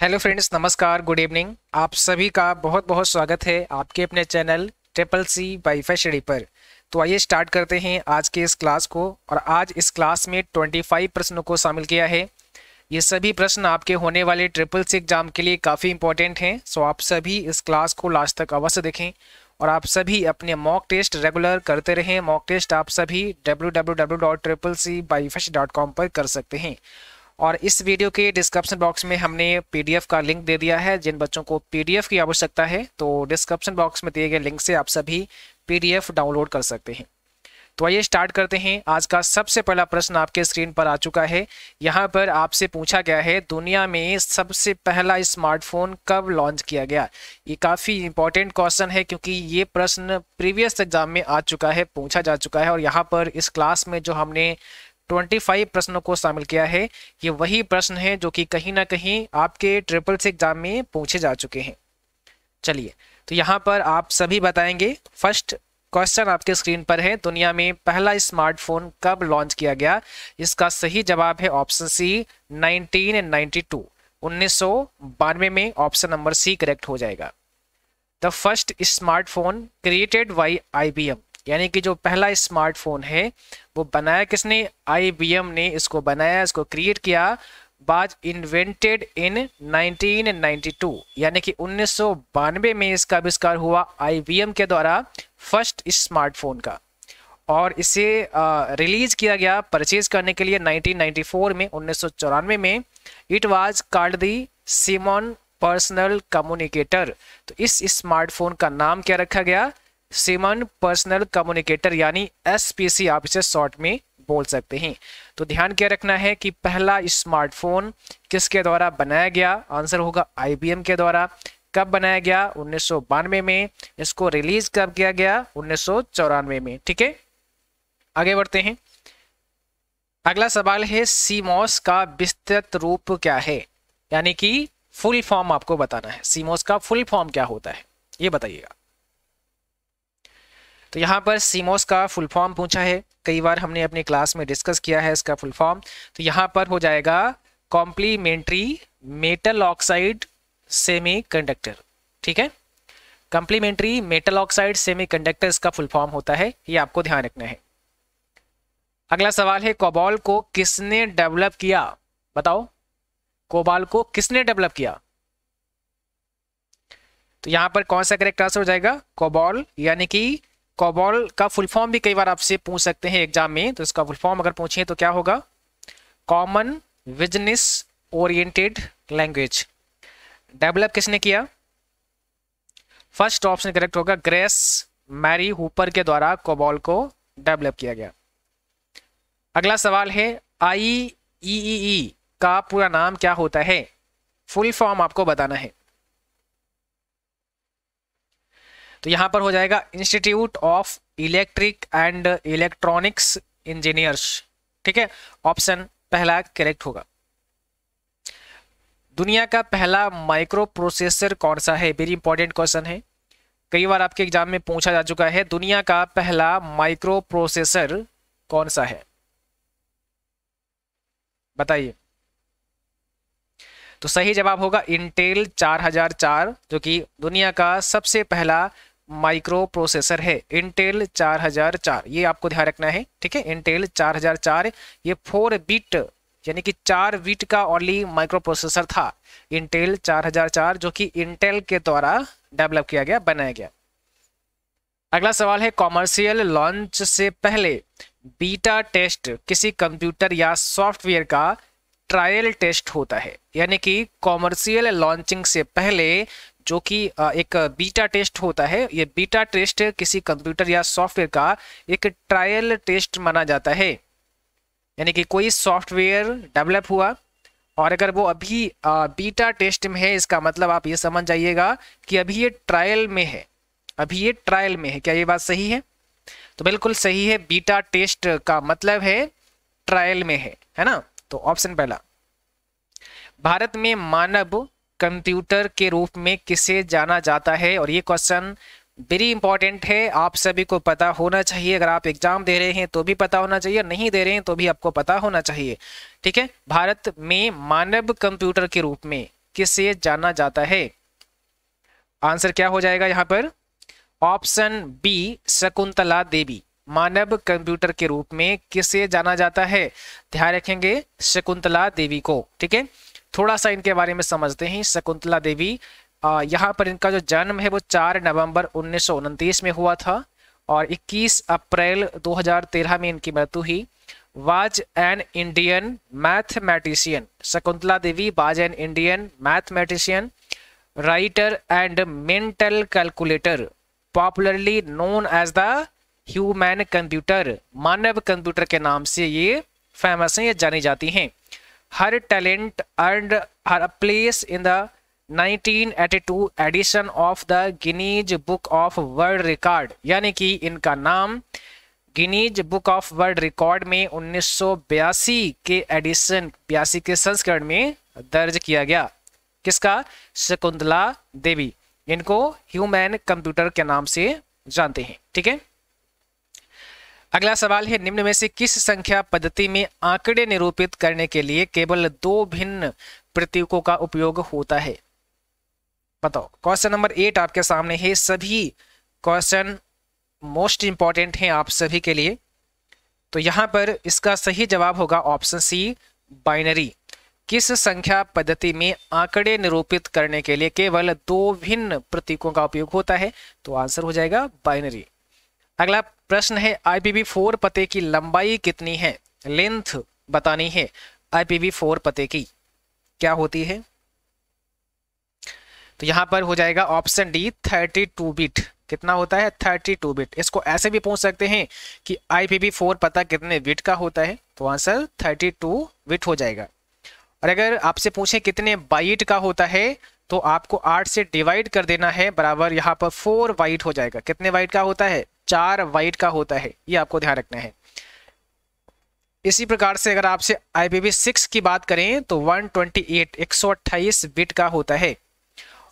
Hello friends नमस्कार good evening आप सभी का बहुत बहुत स्वागत है आपके अपने चैनल ट्रिपल सी वाईफाई श्रेणी पर तो आइए स्टार्ट करते हैं आज के इस क्लास को और आज इस क्लास में 25 प्रश्नों को शामिल किया है ये सभी प्रश्न आपके होने वाले ट्रिपल सी एग्जाम के लिए काफ़ी इंपॉर्टेंट हैं सो आप सभी इस क्लास को लास्ट तक अवश्य देखें और आप सभी अपने मॉक टेस्ट रेगुलर करते रहें मॉक टेस्ट आप सभी डब्ल्यू पर कर सकते हैं और इस वीडियो के डिस्क्रिप्शन बॉक्स में हमने पीडीएफ का लिंक दे दिया है जिन बच्चों को पीडीएफ की आवश्यकता है तो डिस्क्रिप्शन बॉक्स में दिए गए लिंक से आप सभी पीडीएफ डाउनलोड कर सकते हैं तो आइए स्टार्ट करते हैं आज का सबसे पहला प्रश्न आपके स्क्रीन पर आ चुका है यहाँ पर आपसे पूछा गया है दुनिया में सबसे पहला स्मार्टफोन कब लॉन्च किया गया ये काफ़ी इंपॉर्टेंट क्वेश्चन है क्योंकि ये प्रश्न प्रीवियस एग्जाम में आ चुका है पूछा जा चुका है और यहाँ पर इस क्लास में जो हमने 25 प्रश्नों को शामिल किया है ये वही प्रश्न है जो कि कहीं ना कहीं आपके ट्रिपल से एग्जाम में पूछे जा चुके हैं चलिए तो यहाँ पर आप सभी बताएंगे फर्स्ट क्वेश्चन आपके स्क्रीन पर है दुनिया में पहला स्मार्टफोन कब लॉन्च किया गया इसका सही जवाब है ऑप्शन सी 1992 1992 में ऑप्शन नंबर सी करेक्ट हो जाएगा the first smartphone created by M यानी कि जो पहला स्मार्टफोन है वो बनाया किसने आई ने इसको बनाया इसको क्रिएट किया बाज इन्वेंटेड इन 1992 यानी कि उन्नीस में इसका आविष्कार हुआ आई के द्वारा फर्स्ट स्मार्टफोन का और इसे रिलीज किया गया परचेज करने के लिए 1994 में उन्नीस में it was called the Simon personal communicator तो इस स्मार्टफोन का नाम क्या रखा गया सीमन पर्सनल कम्युनिकेटर यानी एसपीसी आप इसे शॉर्ट में बोल सकते हैं तो ध्यान क्या रखना है कि पहला स्मार्टफोन किसके द्वारा बनाया गया आंसर होगा आईबीएम के द्वारा कब बनाया गया उन्नीस में इसको रिलीज कब किया गया उन्नीस में ठीक है आगे बढ़ते हैं अगला सवाल है सीमोस का विस्तृत रूप क्या है यानी कि फुल फॉर्म आपको बताना है सीमोस का फुल फॉर्म क्या होता है ये बताइएगा तो यहाँ पर सीमोस का फुल फॉर्म पूछा है कई बार हमने अपने क्लास में डिस्कस किया है इसका फुल फॉर्म तो यहाँ पर हो जाएगा complementary metal oxide semiconductor ठीक है complementary metal oxide semiconductor इसका फुल फॉर्म होता है ये आपको ध्यान रखना है अगला सवाल है कोबाल को किसने डेवलप किया बताओ कोबाल को किसने डेवलप किया तो यहां पर कौन सा करेक्ट आंसर हो जाएगा कोबाल यानी कि कॉबॉल का फुल फॉर्म भी कई बार आपसे पूछ सकते हैं एग्जाम में तो इसका फुल फॉर्म अगर पूछिए तो क्या होगा common business oriented language develop किसने किया फर्स्ट ऑप्शन करेक्ट होगा ग्रेस मैरी हुपर के द्वारा कोबॉल को डेवलप किया गया अगला सवाल है आई ई ई का पूरा नाम क्या होता है फुल फॉर्म आपको बताना है तो यहाँ पर हो जाएगा institute of electric and electronics engineers ठीक है ऑप्शन पहला करेक्ट होगा दुनिया का पहला माइक्रो प्रोसेसर कौन सा है वेरी इंपॉर्टेंट क्वेश्चन है कई बार आपके एग्जाम में पूछा जा चुका है दुनिया का पहला माइक्रो प्रोसेसर कौन सा है बताइए तो सही जवाब होगा इंटेल 4004 जो कि दुनिया का सबसे पहला माइक्रो प्रोसेसर है इंटेल 4004 ये आपको ध्यान रखना है ठीक है इंटेल 4004 ये फोर बिट यानी कि चार बिट का ओनली माइक्रो प्रोसेसर था इंटेल 4004 जो कि इंटेल के द्वारा डेवलप किया गया बनाया गया अगला सवाल है कॉमर्शियल लॉन्च से पहले बीटा टेस्ट किसी कंप्यूटर या सॉफ्टवेयर का ट्रायल टेस्ट होता है यानी कि कॉमर्शियल लॉन्चिंग से पहले जो कि एक बीटा टेस्ट होता है ये बीटा टेस्ट किसी कंप्यूटर या सॉफ्टवेयर का एक ट्रायल टेस्ट माना जाता है यानी कि कोई सॉफ्टवेयर डेवलप हुआ और अगर वो अभी बीटा टेस्ट में है इसका मतलब आप ये समझ जाइएगा कि अभी ये ट्रायल में है अभी ये ट्रायल में है क्या ये बात सही है तो बिल्कुल सही है बीटा टेस्ट का मतलब है ट्रायल में है है ना तो ऑप्शन पहला भारत में मानव कंप्यूटर के रूप में किसे जाना जाता है और ये क्वेश्चन वेरी इंपॉर्टेंट है आप सभी को पता होना चाहिए अगर आप एग्जाम दे रहे हैं तो भी पता होना चाहिए नहीं दे रहे हैं तो भी आपको पता होना चाहिए ठीक है भारत में मानव कंप्यूटर के रूप में किसे जाना जाता है आंसर क्या हो जाएगा यहाँ पर ऑप्शन बी शकुंतला देवी मानव कंप्यूटर के रूप में किसे जाना जाता है ध्यान रखेंगे शकुंतला देवी को ठीक है थोड़ा सा इनके बारे में समझते हैं शकुंतला देवी यहाँ पर इनका जो जन्म है वो 4 नवंबर उन्नीस में हुआ था और 21 अप्रैल 2013 में इनकी मृत्यु हुई was an Indian mathematician Shakuntala Devi was an Indian mathematician writer and mental calculator popularly known as the human computer मानव कंप्यूटर के नाम से ये फेमस हैं ये जानी जाती हैं her talent earned her a place in the 1982 edition of the Guinness book of world record यानी कि इनका नाम Guinness book of world record में उन्नीस के एडिशन बयासी के संस्करण में दर्ज किया गया किसका शकुंतला देवी इनको ह्यूमैन कंप्यूटर के नाम से जानते हैं ठीक है अगला सवाल है निम्न में से किस संख्या पद्धति में आंकड़े निरूपित करने के लिए केवल दो भिन्न प्रतीकों का उपयोग होता है बताओ क्वेश्चन नंबर एट आपके सामने है सभी क्वेश्चन मोस्ट इंपॉर्टेंट हैं आप सभी के लिए तो यहां पर इसका सही जवाब होगा ऑप्शन सी बाइनरी किस संख्या पद्धति में आंकड़े निरूपित करने के लिए केवल दो भिन्न प्रतीकों का उपयोग होता है तो आंसर हो जाएगा बाइनरी अगला प्रश्न है फोर पते की लंबाई कितनी है लेंथ बतानी है फोर पते की क्या होती है तो यहां पर हो जाएगा option D thirty two bit कितना होता है थर्टी टू बिट इसको ऐसे भी पूछ सकते हैं कि फोर पता कितने बिट का होता है तो आंसर थर्टी टू बिट हो जाएगा और अगर आपसे पूछे कितने बाइट का होता है तो आपको आठ से डिवाइड कर देना है बराबर यहाँ पर फोर वाइट हो जाएगा कितने वाइट का होता है चार वाइट का होता है ये आपको ध्यान रखना है इसी प्रकार से अगर आपसे आई पी की बात करें तो 128 128 बिट का होता है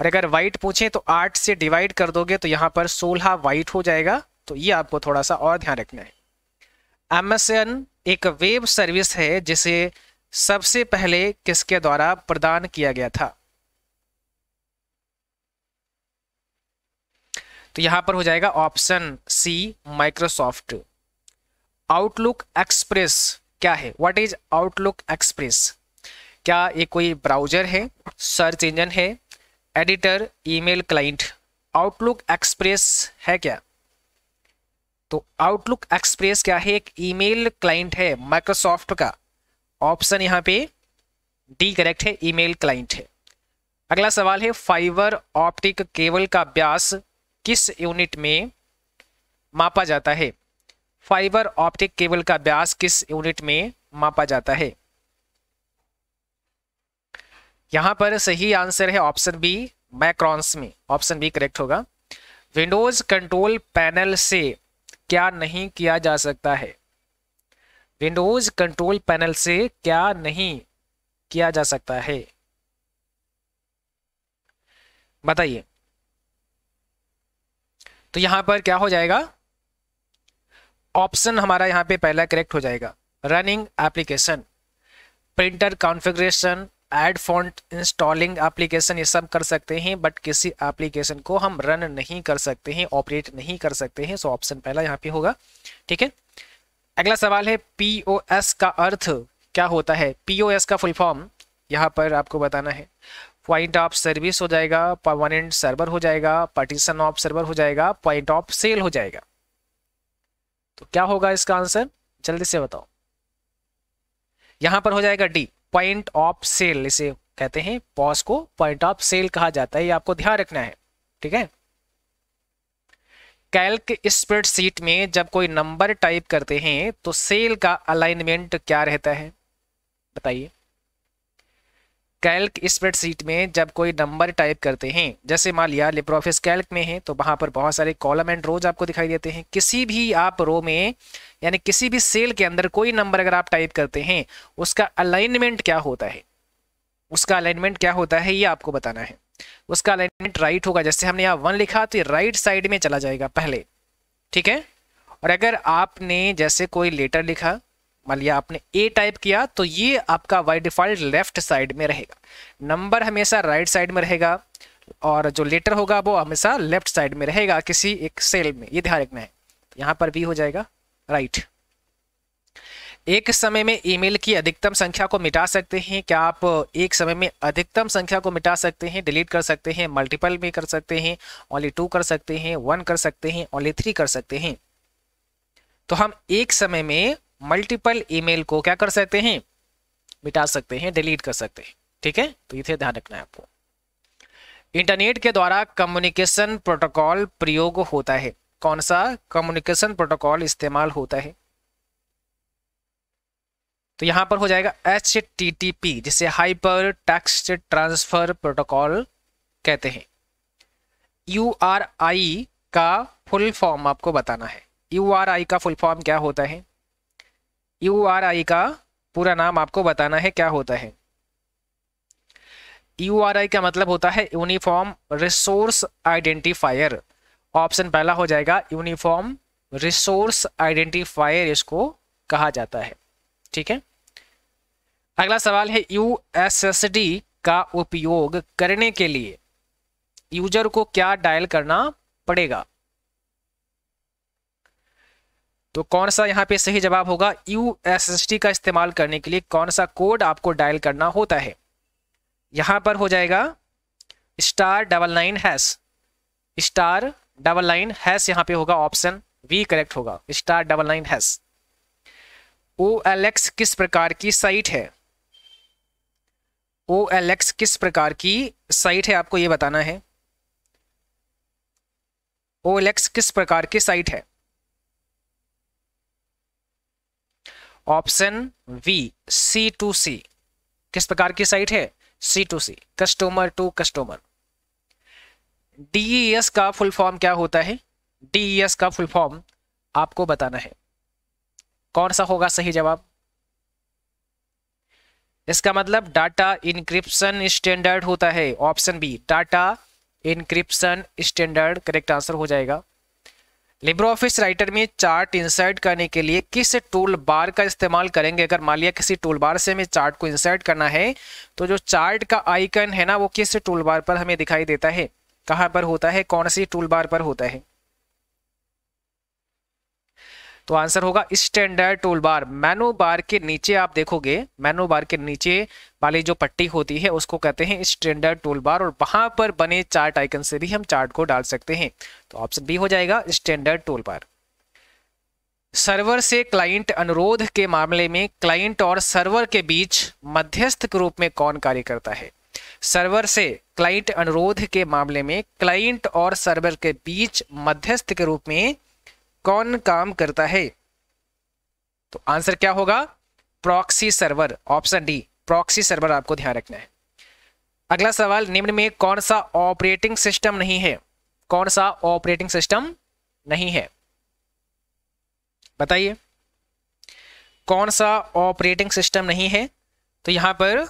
और अगर वाइट पूछें तो 8 से डिवाइड कर दोगे तो यहाँ पर 16 वाइट हो जाएगा तो ये आपको थोड़ा सा और ध्यान रखना है एमएसएन एक वेब सर्विस है जिसे सबसे पहले किसके द्वारा प्रदान किया गया था तो यहां पर हो जाएगा option C Microsoft Outlook Express क्या है व्हाट इज आउटलुक एक्सप्रेस क्या ये कोई ब्राउजर है सर्च इंजन है editor email client Outlook Express है क्या तो आउटलुक एक्सप्रेस क्या है एक ईमेल क्लाइंट है माइक्रोसॉफ्ट का ऑप्शन यहां पे डी करेक्ट है ईमेल क्लाइंट है अगला सवाल है फाइबर ऑप्टिक केबल का व्यास किस यूनिट में मापा जाता है फाइबर ऑप्टिक केबल का व्यास किस यूनिट में मापा जाता है यहां पर सही आंसर है ऑप्शन बी मैक्रॉन्स में ऑप्शन बी करेक्ट होगा विंडोज कंट्रोल पैनल से क्या नहीं किया जा सकता है विंडोज कंट्रोल पैनल से क्या नहीं किया जा सकता है बताइए तो यहां पर क्या हो जाएगा ऑप्शन हमारा यहां पे पहला करेक्ट हो जाएगा running application printer configuration add font installing application ये सब कर सकते हैं बट किसी एप्लीकेशन को हम रन नहीं कर सकते हैं ऑपरेट नहीं कर सकते हैं सो ऑप्शन पहला यहाँ पे होगा ठीक है अगला सवाल है पी ओ एस का अर्थ क्या होता है पी ओ एस का फुल फॉर्म यहाँ पर आपको बताना है पॉइंट ऑफ सर्विस हो जाएगा परमानेंट सर्वर हो जाएगा पार्टीशन ऑफ सर्वर हो जाएगा पॉइंट ऑफ सेल हो जाएगा तो क्या होगा इसका आंसर जल्दी से बताओ यहां पर हो जाएगा डी पॉइंट ऑफ सेल इसे कहते हैं पॉस को पॉइंट ऑफ सेल कहा जाता है ये आपको ध्यान रखना है ठीक है कैल्क स्प्रेडशीट में जब कोई नंबर टाइप करते हैं तो सेल का अलाइनमेंट क्या रहता है बताइए कैल्क स्प्रेडशीट में जब कोई नंबर टाइप करते हैं जैसे मान लिया ऑफिस कैल्क में है तो वहाँ पर बहुत सारे कॉलम एंड रोज आपको दिखाई देते हैं किसी भी आप रो में यानी किसी भी सेल के अंदर कोई नंबर अगर आप टाइप करते हैं उसका अलाइनमेंट क्या होता है उसका अलाइनमेंट क्या होता है ये आपको बताना है उसका अलाइनमेंट राइट होगा जैसे हमने यहाँ वन लिखा तो ये राइट साइड में चला जाएगा पहले ठीक है और अगर आपने जैसे कोई लेटर लिखा मान लिया आपने ए टाइप किया तो ये आपका बाई डिफॉल्ट लेफ्ट साइड में रहेगा नंबर हमेशा राइट right साइड में रहेगा और जो लेटर होगा वो हमेशा लेफ्ट साइड में रहेगा किसी एक सेल में ये ध्यान रखना है यहाँ पर भी हो जाएगा राइट right. एक समय में ईमेल की अधिकतम संख्या को मिटा सकते हैं क्या आप एक समय में अधिकतम संख्या को मिटा सकते हैं डिलीट कर सकते हैं मल्टीपल में कर सकते हैं ओनली टू कर सकते हैं वन कर सकते हैं ओनली थ्री कर सकते हैं तो हम एक समय में मल्टीपल ईमेल को क्या कर सकते हैं मिटा सकते हैं डिलीट कर सकते हैं ठीक है तो इसे ध्यान रखना है आपको इंटरनेट के द्वारा कम्युनिकेशन प्रोटोकॉल प्रयोग होता है कौन सा कम्युनिकेशन प्रोटोकॉल इस्तेमाल होता है तो यहां पर हो जाएगा एच टी टी पी जिसे हाइपर टेक्स्ट ट्रांसफर प्रोटोकॉल कहते हैं यू आर आई का फुल फॉर्म आपको बताना है यू आर आई का फुल फॉर्म क्या होता है यू आर आई का पूरा नाम आपको बताना है क्या होता है यू आर आई का मतलब होता है यूनिफॉर्म रिसोर्स आइडेंटिफायर ऑप्शन पहला हो जाएगा यूनिफॉर्म रिसोर्स आइडेंटिफायर इसको कहा जाता है ठीक है अगला सवाल है यू का उपयोग करने के लिए यूजर को क्या डायल करना पड़ेगा तो कौन सा यहाँ पे सही जवाब होगा यू का इस्तेमाल करने के लिए कौन सा कोड आपको डायल करना होता है यहाँ पर हो जाएगा star double nine hash star double nine hash यहाँ पे होगा ऑप्शन वी करेक्ट होगा star double nine hash O L X किस प्रकार की साइट है ओ एल एक्स किस प्रकार की साइट है आपको ये बताना है ओ एल एक्स किस प्रकार की साइट है option B C to C किस प्रकार की साइट है C to C customer to customer DES का फुल फॉर्म क्या होता है डीईएस e का फुल फॉर्म आपको बताना है कौन सा होगा सही जवाब इसका मतलब डाटा इनक्रिप्शन स्टैंडर्ड होता है option B data encryption standard correct answer हो जाएगा लिब्रो ऑफिस राइटर में चार्ट इंसर्ट करने के लिए किस टूल बार का इस्तेमाल करेंगे अगर मान लिया किसी टूल बार से हमें चार्ट को इंसर्ट करना है तो जो चार्ट का आइकन है ना वो किस टूल बार पर हमें दिखाई देता है कहाँ पर होता है कौन सी टूल बार पर होता है तो आंसर होगा स्टैंडर्ड टूल बार मेनू बार के नीचे आप देखोगे मेनू बार के नीचे वाली जो पट्टी होती है उसको कहते हैं स्टैंडर्ड टूल बार और वहां पर बने चार्ट आइकन से भी हम चार्ट को डाल सकते हैं तो ऑप्शन बी हो जाएगा स्टैंडर्ड टूल बार सर्वर से क्लाइंट अनुरोध के मामले में क्लाइंट और सर्वर के बीच मध्यस्थ के रूप में कौन कार्य करता है सर्वर से क्लाइंट अनुरोध के मामले में क्लाइंट और सर्वर के बीच मध्यस्थ के रूप में कौन काम करता है तो आंसर क्या होगा proxy server option D proxy server आपको ध्यान रखना है अगला सवाल निम्न में कौन सा ऑपरेटिंग सिस्टम नहीं है कौन सा ऑपरेटिंग सिस्टम नहीं है बताइए कौन सा ऑपरेटिंग सिस्टम नहीं है तो यहां पर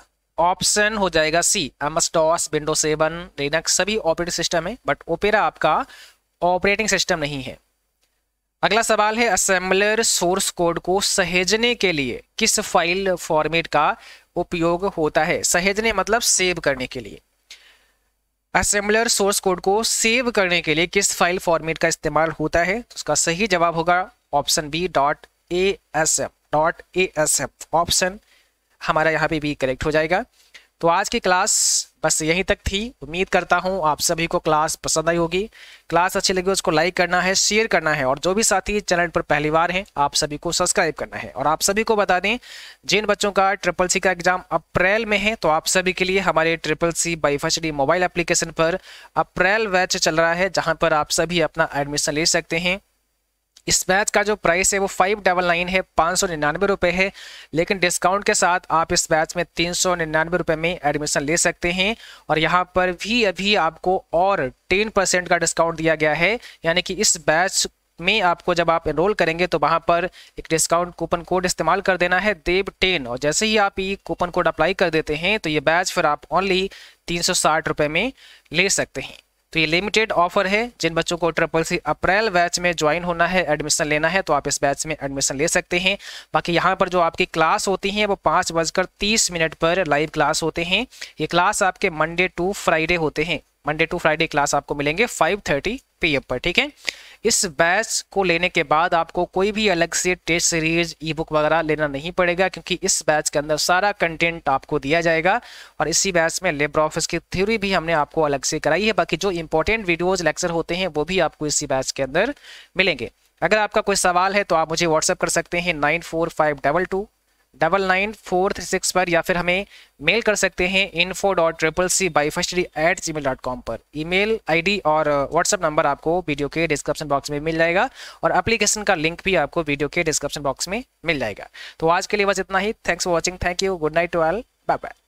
ऑप्शन हो जाएगा C MS DOS window seven Linux सभी ऑपरेटिंग सिस्टम है बट ओपेरा आपका ऑपरेटिंग सिस्टम नहीं है अगला सवाल है असेंबलर सोर्स कोड को सहेजने के लिए किस फाइल फॉर्मेट का उपयोग होता है सहेजने मतलब सेव करने के लिए असेंबलर सोर्स कोड को सेव करने के लिए किस फाइल फॉर्मेट का इस्तेमाल होता है उसका सही जवाब होगा option B dot A S F dot A S F option हमारा यहाँ पे भी करेक्ट हो जाएगा तो आज की क्लास बस यहीं तक थी उम्मीद करता हूँ आप सभी को क्लास पसंद आई होगी क्लास अच्छी लगी उसको लाइक करना है शेयर करना है और जो भी साथी चैनल पर पहली बार हैं आप सभी को सब्सक्राइब करना है और आप सभी को बता दें जिन बच्चों का ट्रिपल सी का एग्जाम अप्रैल में है तो आप सभी के लिए हमारे ट्रिपल सी बाईफाचडी मोबाइल एप्लीकेशन पर अप्रैल बैच चल रहा है जहाँ पर आप सभी अपना एडमिशन ले सकते हैं इस बैच का जो प्राइस है वो फाइव डबल नाइन है पाँच सौ निन्यानवे रुपये है लेकिन डिस्काउंट के साथ आप इस बैच में तीन सौ निन्यानवे रुपये में एडमिशन ले सकते हैं और यहाँ पर भी अभी आपको और टेन परसेंट का डिस्काउंट दिया गया है यानी कि इस बैच में आपको जब आप एनरोल करेंगे तो वहाँ पर एक डिस्काउंट कूपन कोड इस्तेमाल कर देना है देव टेन और जैसे ही आप ये कूपन कोड अप्लाई कर देते हैं तो ये बैच फिर आप ओनली तीन सौ साठ रुपये में ले सकते हैं ये लिमिटेड ऑफर है जिन बच्चों को ट्रिपल सी अप्रैल बैच में ज्वाइन होना है एडमिशन लेना है तो आप इस बैच में एडमिशन ले सकते हैं बाकी यहाँ पर जो आपकी क्लास होती है वो पाँच बजकर तीस मिनट पर लाइव क्लास होते हैं ये क्लास आपके मंडे टू फ्राइडे होते हैं मंडे टू फ्राइडे क्लास आपको मिलेंगे फाइव थर्टी पर ठीक है इस बैच को लेने के बाद आपको कोई भी अलग से टेस्ट सीरीज ई बुक वगैरह लेना नहीं पड़ेगा क्योंकि इस बैच के अंदर सारा कंटेंट आपको दिया जाएगा और इसी बैच में लेबर ऑफिस की थ्योरी भी हमने आपको अलग से कराई है बाकी जो इंपॉर्टेंट वीडियोज लेक्चर होते हैं वो भी आपको इसी बैच के अंदर मिलेंगे अगर आपका कोई सवाल है तो आप मुझे व्हाट्सअप कर सकते हैं nine four five double two double nine four three six पर या फिर हमें मेल कर सकते हैं info dot triple C by फस्टडी at Gmail dot com पर ई मेल आई डी और व्हाट्सअप uh, नंबर आपको वीडियो के डिस्क्रिप्शन बॉक्स में मिल जाएगा और एप्लीकेशन का लिंक भी आपको वीडियो के डिस्क्रिप्शन बॉक्स में मिल जाएगा तो आज के लिए बस इतना ही thanks for watching thank you good night to all bye bye